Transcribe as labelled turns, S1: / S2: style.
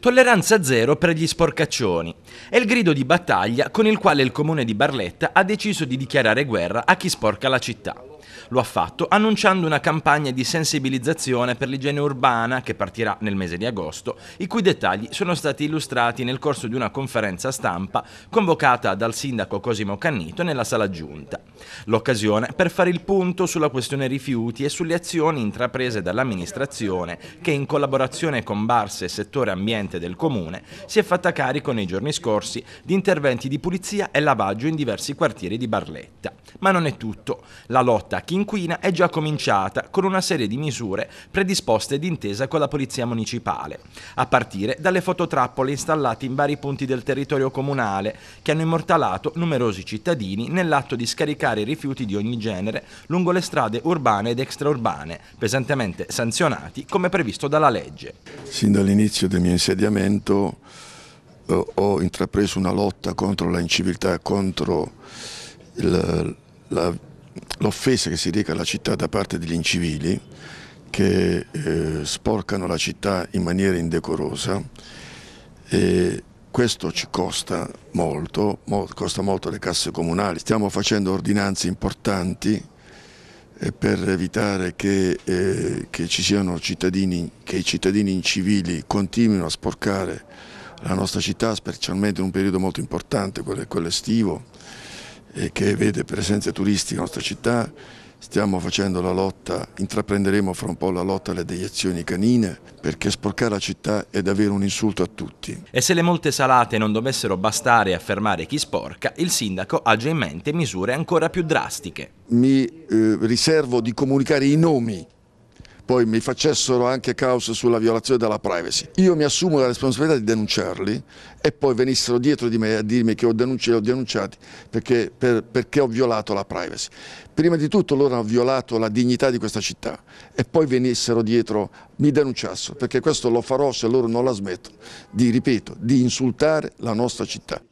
S1: Tolleranza zero per gli sporcaccioni. È il grido di battaglia con il quale il comune di Barletta ha deciso di dichiarare guerra a chi sporca la città. Lo ha fatto annunciando una campagna di sensibilizzazione per l'igiene urbana che partirà nel mese di agosto, i cui dettagli sono stati illustrati nel corso di una conferenza stampa convocata dal sindaco Cosimo Cannito nella sala giunta. L'occasione per fare il punto sulla questione rifiuti e sulle azioni intraprese dall'amministrazione che in collaborazione con Barse e settore ambiente del comune si è fatta carico nei giorni scorsi di interventi di pulizia e lavaggio in diversi quartieri di Barletta. Ma non è tutto. La lotta a chi inquina è già cominciata con una serie di misure predisposte d'intesa con la Polizia Municipale, a partire dalle fototrappole installate in vari punti del territorio comunale che hanno immortalato numerosi cittadini nell'atto di scaricare rifiuti di ogni genere lungo le strade urbane ed extraurbane, pesantemente sanzionati come previsto dalla legge. Sin
S2: dall'inizio del mio insediamento eh, ho intrapreso una lotta contro la inciviltà, contro l'offesa che si reca alla città da parte degli incivili che eh, sporcano la città in maniera indecorosa e questo ci costa molto, mo, costa molto le casse comunali. Stiamo facendo ordinanze importanti eh, per evitare che, eh, che, ci siano cittadini, che i cittadini incivili continuino a sporcare la nostra città, specialmente in un periodo molto importante, quello, quello estivo e che vede presenze turistiche nella nostra città, stiamo facendo la lotta, intraprenderemo fra un po' la lotta alle deiezioni canine perché sporcare la città è davvero un insulto a tutti.
S1: E se le molte salate non dovessero bastare a fermare chi sporca, il sindaco ha già in mente misure ancora più drastiche.
S2: Mi eh, riservo di comunicare i nomi poi mi facessero anche cause sulla violazione della privacy. Io mi assumo la responsabilità di denunciarli e poi venissero dietro di me a dirmi che ho denunciato, ho denunciati perché, per, perché ho violato la privacy. Prima di tutto loro hanno violato la dignità di questa città e poi venissero dietro, mi denunciassero, perché questo lo farò se loro non la smettono, di, ripeto, di insultare la nostra città.